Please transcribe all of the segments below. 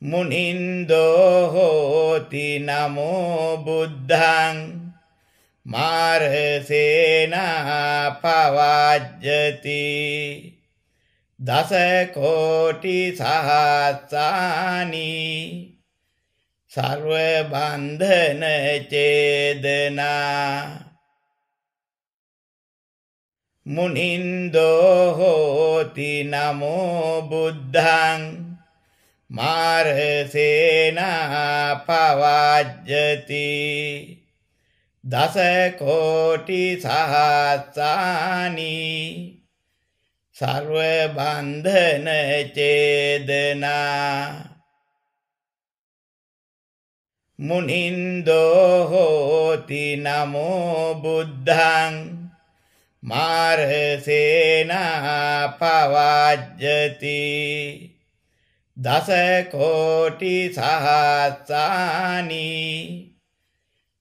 මුනින්දෝ හෝති නමෝ බුද්ධං මාර්හසේනා පවජ්ජති දස කෝටි සහස්සානි සර්ව බන්ධන චේදනා මුනින්දෝ හෝති නමෝ බුද්ධං මාරසේනා පවජ්ජති දසකෝටි සහස්සානි සර්ව බන්ධන චේදනා මුනින්දෝ හෝති නමෝ බුද්ධං මාරසේනා පවජ්ජති දසකෝටිසහස්සානි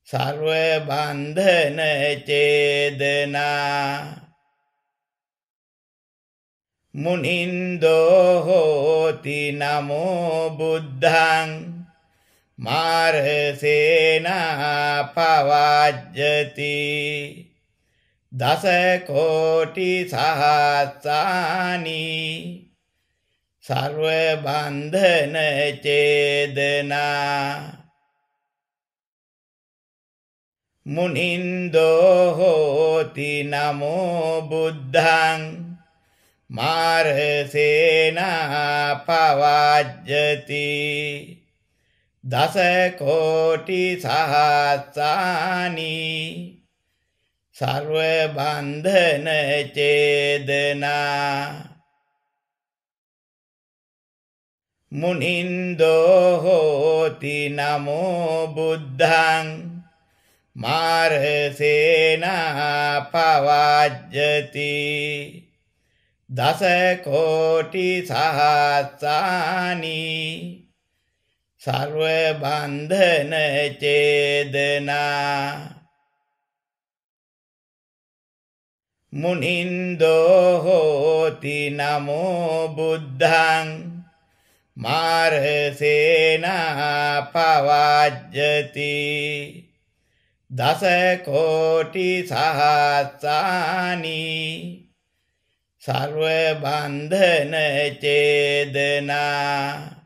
සර්ව බන්ධන චේදනා මුනින්දෝ හෝති නමෝ බුද්ධං මාරසේනා පවජ්ජති දසකෝටි සහස්සානී සර්වබන්ධන චේදනා මුනින්දෝහෝති නමෝ බුද්ධං මාරසේනා පවජ්ජති දසකෝටි සහස්සානී සර්වබන්ධන චේදනා මුනින්දෝ හෝති නමෝ බුද්ධං මාරසේනා පවජ්ජති දස කෝටි සහස්සානි සර්ව බන්ධන චේදනා මුනින්දෝ හෝති නමෝ බුද්ධං මාරසේනා පවජ්ජති දසකෝටි සහස්සානි සර්වබන්ධන චේදනා